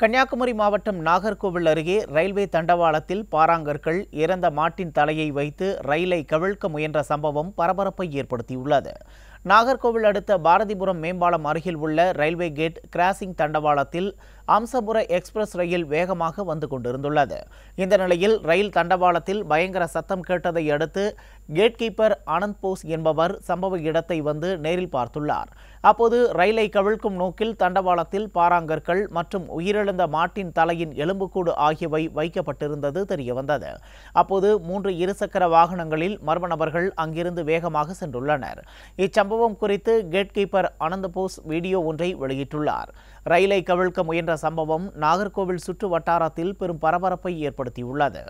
கன்னியாகுமரி மாவட்டம் நாகர்கோவில் அருகே ரயில்வே தண்டவாளத்தில் பாராங்கற்கள் இறந்த மாட்டின் தலையை வைத்து ரயிலை கவிழ்க்க முயன்ற சம்பவம் பரபரப்பை ஏற்படுத்தியுள்ளது நாகர்கோவில் அடுத்த பாரதிபுரம் மேம்பாலம் அருகில் உள்ள ரயில்வே கேட் கிராசிங் தண்டவாளத்தில் அம்சபுர எக்ஸ்பிரஸ் ரயில் வேகமாக வந்து கொண்டிருந்துள்ளது இந்த நிலையில் ரயில் தண்டவாளத்தில் பயங்கர சத்தம் கேட்டதை அடுத்து கீப்பர் ஆனந்த் போஸ் என்பவர் சம்பவ இடத்தை வந்து நேரில் பார்த்துள்ளார் அப்போது ரயிலை கவிழ்க்கும் நோக்கில் தண்டவாளத்தில் பாராங்கற்கள் மற்றும் உயிரிழந்த மாட்டின் தலையின் எலும்புக்கூடு ஆகியவை வைக்கப்பட்டிருந்தது தெரியவந்தது அப்போது மூன்று இருசக்கர வாகனங்களில் மர்ம நபர்கள் அங்கிருந்து வேகமாக சென்றுள்ளனர் இச்சம்பவம் சம்பவம் குறித்து கேட்கீப்பர் ஆனந்தபோஸ் வீடியோ ஒன்றை வெளியிட்டுள்ளார் ரயிலை கவிழ்க்க முயன்ற சம்பவம் நாகர்கோவில் சுற்று வட்டாரத்தில் பெரும் பரபரப்பை ஏற்படுத்தியுள்ளது